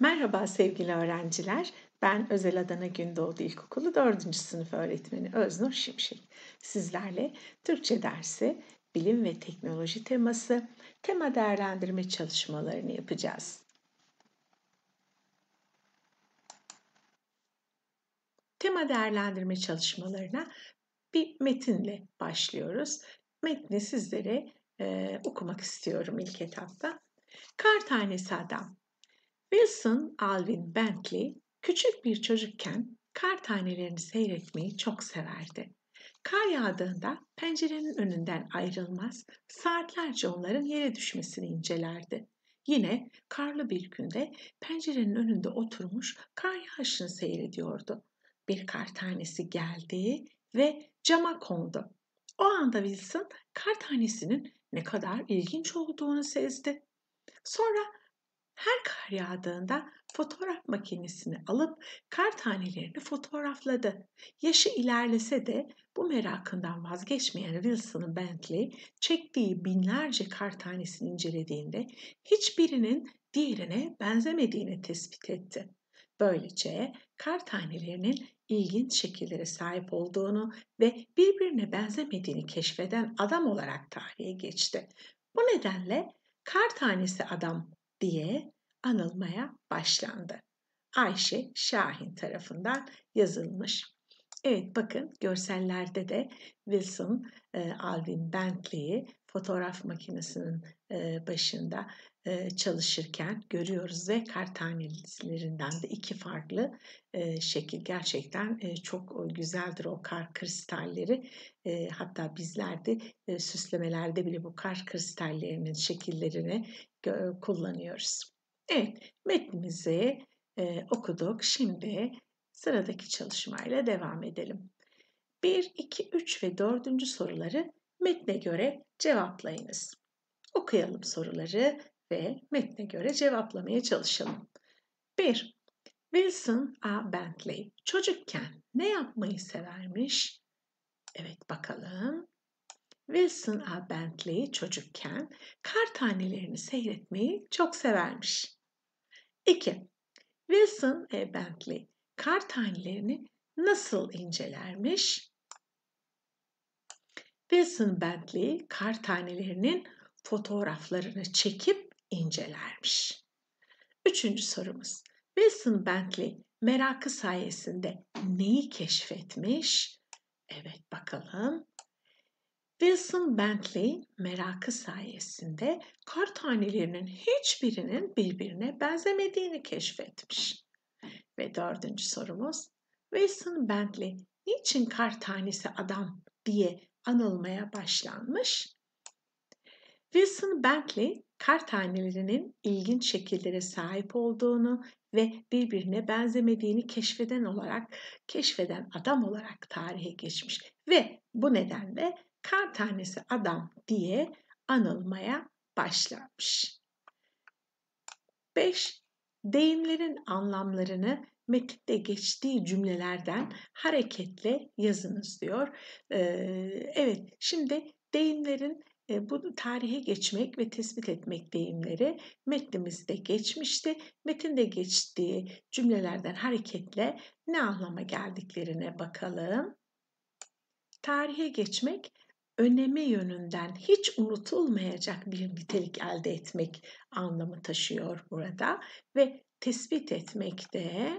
Merhaba sevgili öğrenciler. Ben Özel Adana Gündoğdu İlkokulu 4. sınıf öğretmeni Öznur Şimşek. Sizlerle Türkçe dersi bilim ve teknoloji teması tema değerlendirme çalışmalarını yapacağız. Tema değerlendirme çalışmalarına bir metinle başlıyoruz. Metni sizlere e, okumak istiyorum ilk etapta. Kar tanesi adam Wilson Alvin Bentley küçük bir çocukken kar tanelerini seyretmeyi çok severdi. Kar yağdığında pencerenin önünden ayrılmaz, saatlerce onların yere düşmesini incelerdi. Yine karlı bir günde pencerenin önünde oturmuş kar yağışını seyrediyordu. Bir kar tanesi geldi ve cama kondu. O anda Wilson kar tanesinin ne kadar ilginç olduğunu sezdi. Sonra her kar yağdığında fotoğraf makinesini alıp kar tanelerini fotoğrafladı. Yaşı ilerlese de bu merakından vazgeçmeyen Wilson Bentley çektiği binlerce kar tanesini incelediğinde hiçbirinin diğerine benzemediğini tespit etti. Böylece kar tanelerinin ilginç şekillere sahip olduğunu ve birbirine benzemediğini keşfeden adam olarak tarihe geçti. Bu nedenle kar tanesi adam diye anılmaya başlandı. Ayşe Şahin tarafından yazılmış. Evet bakın görsellerde de Wilson e, Alvin Bentley'i fotoğraf makinesinin e, başında e, çalışırken görüyoruz ve kar tanelerinden de iki farklı e, şekil gerçekten e, çok güzeldir o kar kristalleri e, hatta bizler de e, süslemelerde bile bu kar kristallerinin şekillerini kullanıyoruz. Evet metnimizi e, okuduk şimdi Sıradaki çalışmayla devam edelim. 1, 2, 3 ve 4. soruları metne göre cevaplayınız. Okuyalım soruları ve metne göre cevaplamaya çalışalım. 1. Wilson A. Bentley çocukken ne yapmayı severmiş? Evet bakalım. Wilson A. Bentley çocukken kar tanelerini seyretmeyi çok severmiş. 2. Wilson A. Bentley kar tanelerini nasıl incelermiş? Wilson Bentley kar tanelerinin fotoğraflarını çekip incelermiş. Üçüncü sorumuz. Wilson Bentley merakı sayesinde neyi keşfetmiş? Evet bakalım. Wilson Bentley merakı sayesinde kar tanelerinin hiçbirinin birbirine benzemediğini keşfetmiş. Ve dördüncü sorumuz Wilson Bentley niçin kar tanesi adam diye anılmaya başlanmış? Wilson Bentley kar tanelerinin ilginç şekillere sahip olduğunu ve birbirine benzemediğini keşfeden olarak, keşfeden adam olarak tarihe geçmiş ve bu nedenle kar tanesi adam diye anılmaya başlanmış. 5. Deyimlerin anlamlarını metinde geçtiği cümlelerden hareketle yazınız diyor. Evet şimdi deyimlerin bu tarihe geçmek ve tespit etmek deyimleri metnimizde geçmişti. Metinde geçtiği cümlelerden hareketle ne anlama geldiklerine bakalım. Tarihe geçmek önemi yönünden hiç unutulmayacak bir nitelik elde etmek anlamı taşıyor burada ve tespit etmek de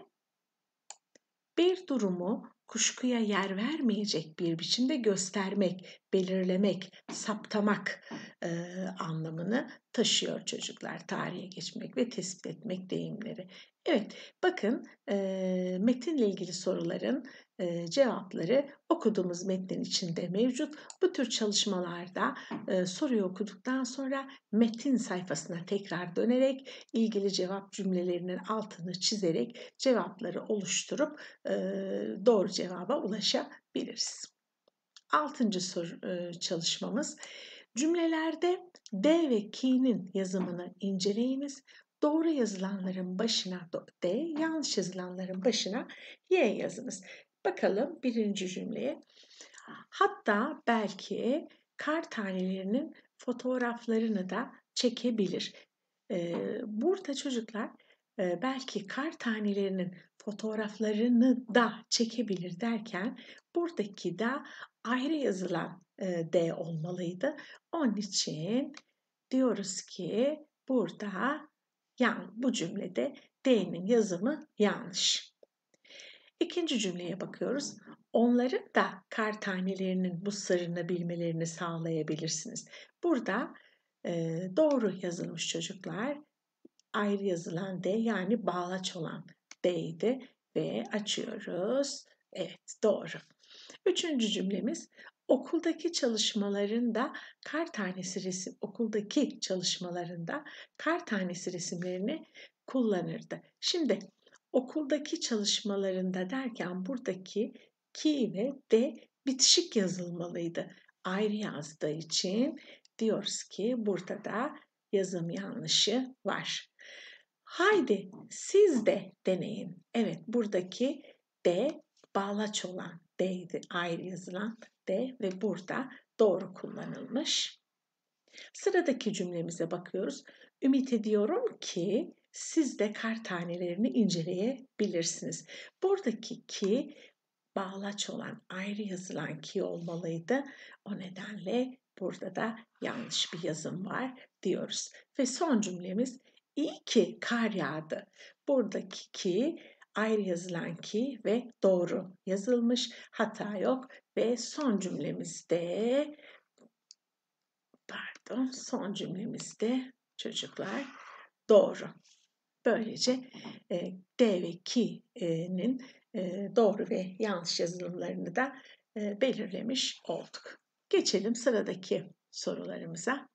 bir durumu kuşkuya yer vermeyecek bir biçimde göstermek, belirlemek, saptamak e, anlamını taşıyor çocuklar tarihe geçmek ve tespit etmek deyimleri. Evet, bakın e, metinle ilgili soruların e, cevapları okuduğumuz metnin içinde mevcut. Bu tür çalışmalarda e, soruyu okuduktan sonra metin sayfasına tekrar dönerek ilgili cevap cümlelerinin altını çizerek cevapları oluşturup e, doğru cevaba ulaşabiliriz. Altıncı soru, e, çalışmamız. Cümlelerde D ve K'nin yazımını inceleyiniz doğru yazılanların başına D, yanlış yazılanların başına Y yazınız. Bakalım birinci cümleye. Hatta belki kar tanelerinin fotoğraflarını da çekebilir. Ee, burada çocuklar e, belki kar tanelerinin fotoğraflarını da çekebilir derken buradaki da ayrı yazılan e, D olmalıydı. Onun için diyoruz ki burada yani bu cümlede D'nin yazımı yanlış. İkinci cümleye bakıyoruz. Onların da kar tanelerinin bu sırrını bilmelerini sağlayabilirsiniz. Burada e, doğru yazılmış çocuklar ayrı yazılan D yani bağlaç olan D'ydi ve açıyoruz. Evet doğru. Üçüncü cümlemiz okuldaki çalışmalarında kar tanesi resim okuldaki çalışmalarında kar tanesi resimlerini kullanırdı. Şimdi okuldaki çalışmalarında derken buradaki ki ve de bitişik yazılmalıydı. Ayrı yazdığı için diyoruz ki burada da yazım yanlışı var. Haydi siz de deneyin. Evet buradaki de bağlaç olan D'ydi ayrı yazılan D ve burada doğru kullanılmış. Sıradaki cümlemize bakıyoruz. Ümit ediyorum ki siz de kar tanelerini inceleyebilirsiniz. Buradaki ki bağlaç olan ayrı yazılan ki olmalıydı. O nedenle burada da yanlış bir yazım var diyoruz. Ve son cümlemiz iyi ki kar yağdı. Buradaki ki ayrı yazılan ki ve doğru yazılmış. Hata yok ve son cümlemizde pardon son cümlemizde çocuklar doğru. Böylece e, D ve K'nin e, e, doğru ve yanlış yazılımlarını da e, belirlemiş olduk. Geçelim sıradaki sorularımıza.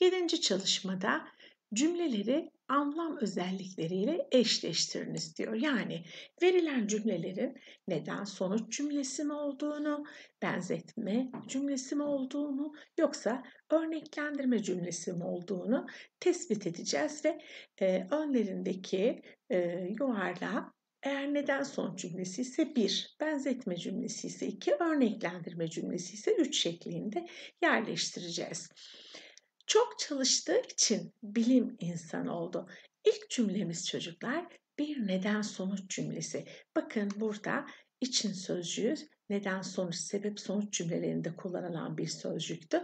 Yedinci çalışmada cümleleri anlam özellikleriyle eşleştiriniz diyor. Yani verilen cümlelerin neden sonuç cümlesi mi olduğunu, benzetme cümlesi mi olduğunu yoksa örneklendirme cümlesi mi olduğunu tespit edeceğiz ve e, önlerindeki e, yuvarlağa eğer neden son cümlesi ise 1, benzetme cümlesi ise 2, örneklendirme cümlesi ise 3 şeklinde yerleştireceğiz. Çok çalıştığı için bilim insan oldu. İlk cümlemiz çocuklar bir neden sonuç cümlesi. Bakın burada için sözcüğü neden sonuç sebep sonuç cümlelerinde kullanılan bir sözcüktü.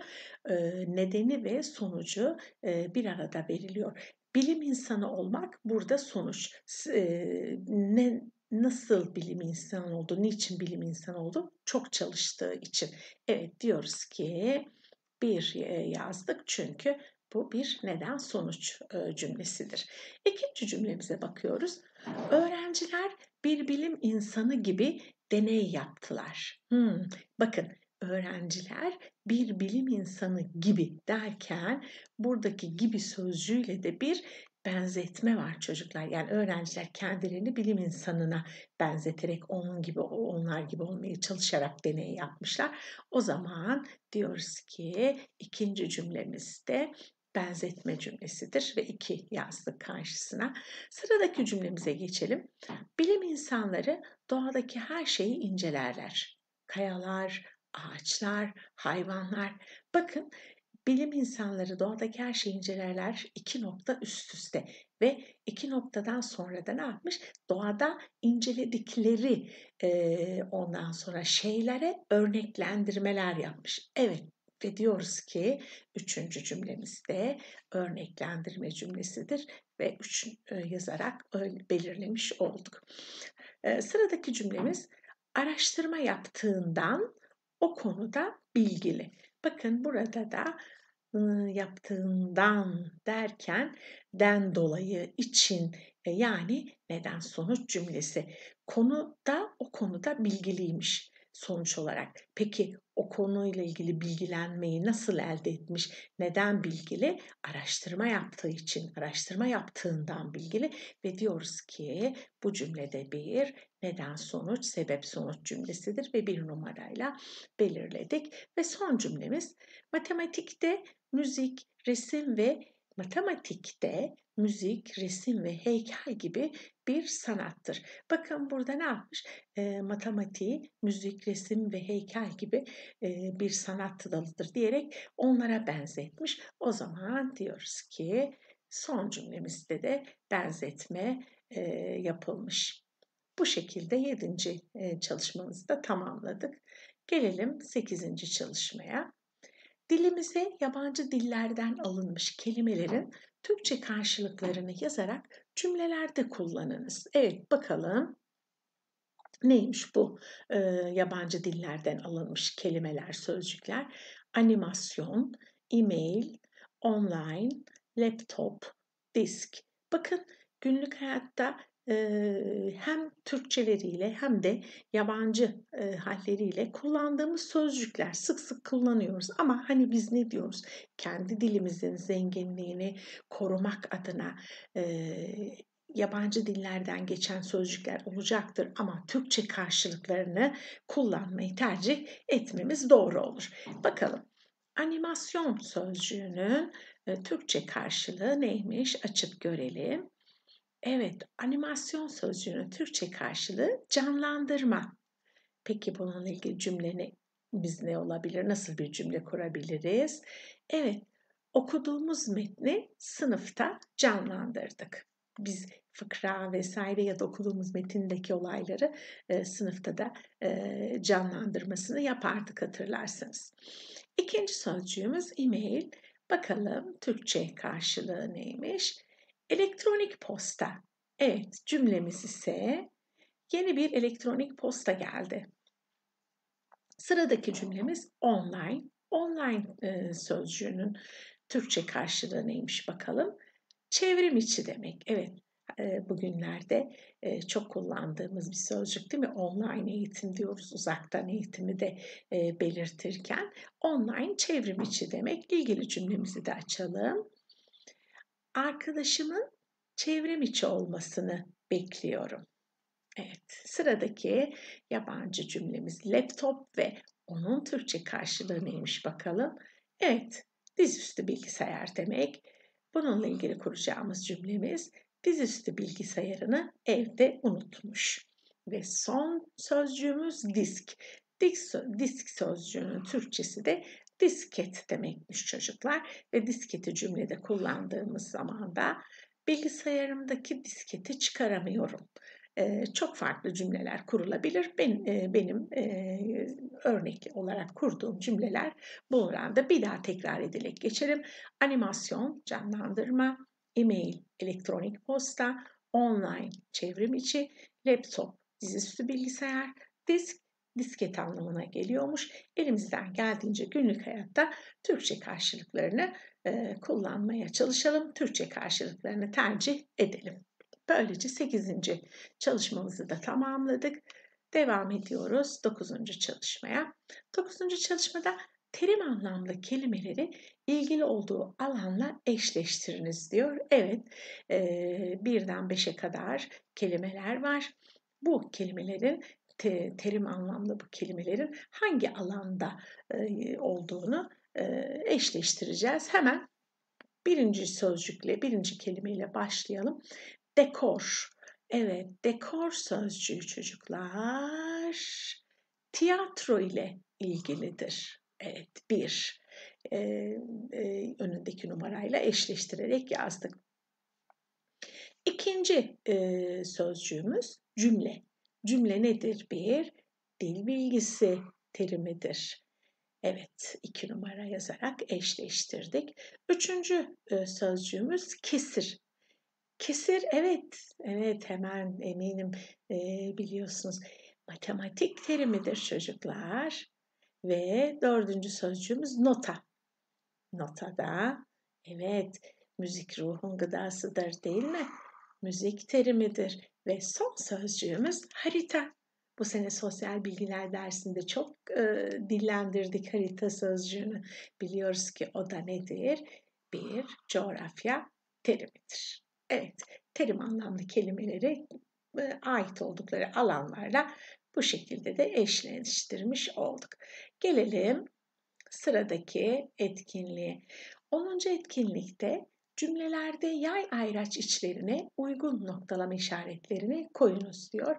Ee, nedeni ve sonucu e, bir arada veriliyor. Bilim insanı olmak burada sonuç. Ee, ne, nasıl bilim insanı oldu, niçin bilim insanı oldu? Çok çalıştığı için. Evet diyoruz ki bir yazdık çünkü bu bir neden sonuç cümlesidir. İkinci cümlemize bakıyoruz. Öğrenciler bir bilim insanı gibi deney yaptılar. Hmm, bakın öğrenciler bir bilim insanı gibi derken buradaki gibi sözcüğüyle de bir benzetme var çocuklar. Yani öğrenciler kendilerini bilim insanına benzeterek onun gibi onlar gibi olmaya çalışarak deney yapmışlar. O zaman diyoruz ki ikinci cümlemiz de benzetme cümlesidir ve iki yazdık karşısına. Sıradaki cümlemize geçelim. Bilim insanları doğadaki her şeyi incelerler. Kayalar, ağaçlar, hayvanlar. Bakın Bilim insanları doğadaki her şeyi incelerler iki nokta üst üste ve iki noktadan sonra da ne yapmış? Doğada inceledikleri e, ondan sonra şeylere örneklendirmeler yapmış. Evet ve diyoruz ki üçüncü cümlemiz cümlemizde örneklendirme cümlesidir ve üç e, yazarak belirlemiş olduk. E, sıradaki cümlemiz araştırma yaptığından o konuda bilgili. Bakın burada da yaptığından derken den dolayı için e, yani neden sonuç cümlesi. Konuda o konuda bilgiliymiş sonuç olarak. Peki o konuyla ilgili bilgilenmeyi nasıl elde etmiş? Neden bilgili? Araştırma yaptığı için, araştırma yaptığından bilgili ve diyoruz ki bu cümlede bir neden sonuç, sebep sonuç cümlesidir ve bir numarayla belirledik. Ve son cümlemiz matematikte müzik, resim ve matematikte müzik, resim ve heykel gibi bir sanattır. Bakın burada ne yapmış? E, matematiği, müzik, resim ve heykel gibi e, bir sanat dalıdır diyerek onlara benzetmiş. O zaman diyoruz ki son cümlemizde de benzetme e, yapılmış. Bu şekilde 7. çalışmamızı da tamamladık. Gelelim sekizinci çalışmaya. Dilimize yabancı dillerden alınmış kelimelerin Türkçe karşılıklarını yazarak cümlelerde kullanınız. Evet bakalım neymiş bu e, yabancı dillerden alınmış kelimeler, sözcükler? Animasyon, email, online, laptop, disk. Bakın günlük hayatta hem Türkçeleriyle hem de yabancı halleriyle kullandığımız sözcükler sık sık kullanıyoruz. Ama hani biz ne diyoruz? Kendi dilimizin zenginliğini korumak adına yabancı dillerden geçen sözcükler olacaktır ama Türkçe karşılıklarını kullanmayı tercih etmemiz doğru olur. Bakalım animasyon sözcüğünün Türkçe karşılığı neymiş açıp görelim. Evet, animasyon sözcüğünün Türkçe karşılığı canlandırma. Peki bununla ilgili cümlemiz ne olabilir? Nasıl bir cümle kurabiliriz? Evet, okuduğumuz metni sınıfta canlandırdık. Biz fıkra vesaire ya da okuduğumuz metindeki olayları e, sınıfta da e, canlandırmasını yapardık hatırlarsınız. İkinci sözcüğümüz email. Bakalım Türkçe karşılığı neymiş? Elektronik posta. Evet cümlemiz ise yeni bir elektronik posta geldi. Sıradaki cümlemiz online. Online e, sözcüğünün Türkçe karşılığı neymiş bakalım. Çevrim içi demek. Evet e, bugünlerde e, çok kullandığımız bir sözcük değil mi? Online eğitim diyoruz uzaktan eğitimi de e, belirtirken. Online çevrim içi demek. İlgili cümlemizi de açalım arkadaşımın çevrim içi olmasını bekliyorum. Evet, sıradaki yabancı cümlemiz laptop ve onun Türkçe karşılığı neymiş bakalım. Evet, dizüstü bilgisayar demek. Bununla ilgili kuracağımız cümlemiz dizüstü bilgisayarını evde unutmuş. Ve son sözcüğümüz disk. Disk, disk sözcüğünün Türkçesi de disket demekmiş çocuklar ve disketi cümlede kullandığımız zaman da bilgisayarımdaki disketi çıkaramıyorum. Ee, çok farklı cümleler kurulabilir. Ben, e, benim e, örnek olarak kurduğum cümleler bu oranda bir daha tekrar edilerek geçelim. Animasyon, canlandırma, e-mail, elektronik posta, online, çevrim içi, laptop, dizüstü bilgisayar, disk, disket anlamına geliyormuş. Elimizden geldiğince günlük hayatta Türkçe karşılıklarını e, kullanmaya çalışalım. Türkçe karşılıklarını tercih edelim. Böylece 8. çalışmamızı da tamamladık. Devam ediyoruz 9. çalışmaya. 9. çalışmada terim anlamlı kelimeleri ilgili olduğu alanla eşleştiriniz diyor. Evet, e, birden beşe kadar kelimeler var. Bu kelimelerin te, terim anlamda bu kelimelerin hangi alanda e, olduğunu e, eşleştireceğiz. Hemen birinci sözcükle, birinci kelimeyle başlayalım. Dekor. Evet, dekor sözcüğü çocuklar tiyatro ile ilgilidir. Evet, bir. E, e, önündeki numarayla eşleştirerek yazdık. İkinci e, sözcüğümüz cümle cümle nedir? Bir dil bilgisi terimidir. Evet, iki numara yazarak eşleştirdik. Üçüncü e, sözcüğümüz kesir. Kesir, evet, evet hemen eminim e, biliyorsunuz. Matematik terimidir çocuklar. Ve dördüncü sözcüğümüz nota. Notada, evet, müzik ruhun gıdasıdır değil mi? müzik terimidir ve son sözcüğümüz harita. Bu sene sosyal bilgiler dersinde çok e, dillendirdik harita sözcüğünü. Biliyoruz ki o da nedir? Bir coğrafya terimidir. Evet, terim anlamlı kelimeleri e, ait oldukları alanlarla bu şekilde de eşleştirmiş olduk. Gelelim sıradaki etkinliğe. 10. etkinlikte Cümlelerde yay ayraç içlerine uygun noktalama işaretlerini koyunuz diyor.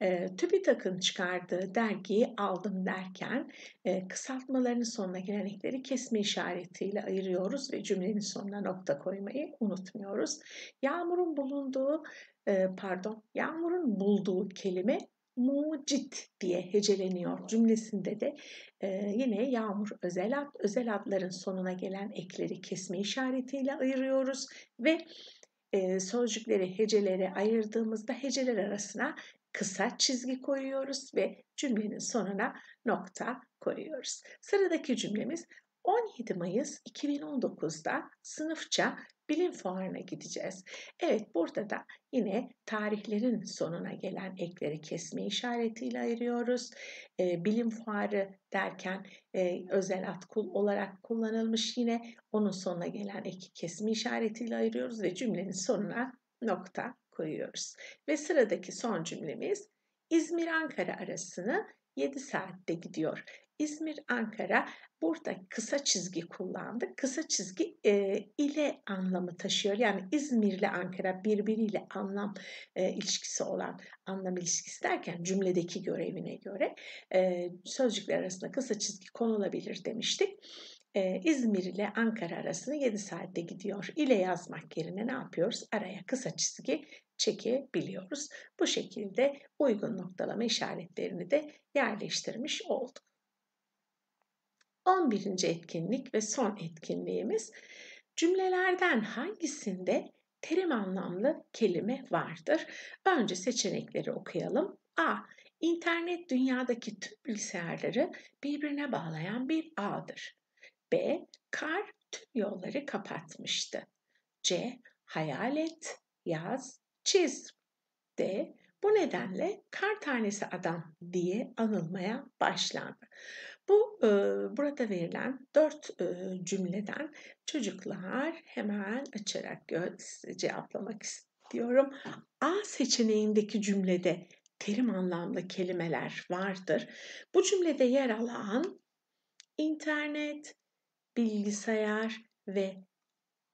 E, TÜBİTAK'ın çıkardığı dergiyi aldım derken e, kısaltmaların sonuna gelenekleri kesme işaretiyle ayırıyoruz ve cümlenin sonuna nokta koymayı unutmuyoruz. Yağmurun bulunduğu e, pardon, Yağmur'un bulduğu kelime mucit diye heceleniyor cümlesinde de e, yine yağmur özel ad, özel adların sonuna gelen ekleri kesme işaretiyle ayırıyoruz ve e, sözcükleri hecelere ayırdığımızda heceler arasına kısa çizgi koyuyoruz ve cümlenin sonuna nokta koyuyoruz. Sıradaki cümlemiz 17 Mayıs 2019'da sınıfça bilim fuarına gideceğiz. Evet burada da yine tarihlerin sonuna gelen ekleri kesme işaretiyle ayırıyoruz. E, bilim fuarı derken e, özel ad kul olarak kullanılmış yine onun sonuna gelen eki kesme işaretiyle ayırıyoruz ve cümlenin sonuna nokta koyuyoruz. Ve sıradaki son cümlemiz İzmir-Ankara arasını 7 saatte gidiyor. İzmir, Ankara burada kısa çizgi kullandık. Kısa çizgi e, ile anlamı taşıyor. Yani İzmir ile Ankara birbiriyle anlam e, ilişkisi olan anlam ilişkisi derken cümledeki görevine göre e, sözcükler arasında kısa çizgi konulabilir demiştik. Ee, İzmir ile Ankara arasını 7 saatte gidiyor. İle yazmak yerine ne yapıyoruz? Araya kısa çizgi çekebiliyoruz. Bu şekilde uygun noktalama işaretlerini de yerleştirmiş olduk. 11. etkinlik ve son etkinliğimiz cümlelerden hangisinde terim anlamlı kelime vardır? Önce seçenekleri okuyalım. A. İnternet dünyadaki tüm bilgisayarları birbirine bağlayan bir ağdır. B. Kar tüm yolları kapatmıştı. C. Hayal et, yaz, çiz. D. Bu nedenle kar tanesi adam diye anılmaya başlandı. Bu e, burada verilen dört e, cümleden çocuklar hemen açarak cevaplamak istiyorum. A seçeneğindeki cümlede terim anlamlı kelimeler vardır. Bu cümlede yer alan internet, bilgisayar ve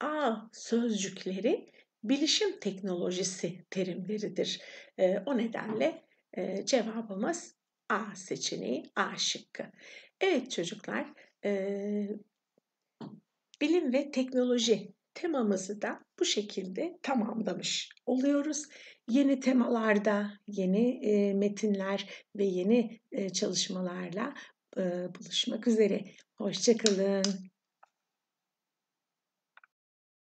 A sözcükleri bilişim teknolojisi terimleridir. E, o nedenle e, cevabımız A seçeneği A şıkkı. Evet çocuklar e, bilim ve teknoloji temamızı da bu şekilde tamamlamış oluyoruz. Yeni temalarda, yeni e, metinler ve yeni e, çalışmalarla e, buluşmak üzere. Hoşçakalın.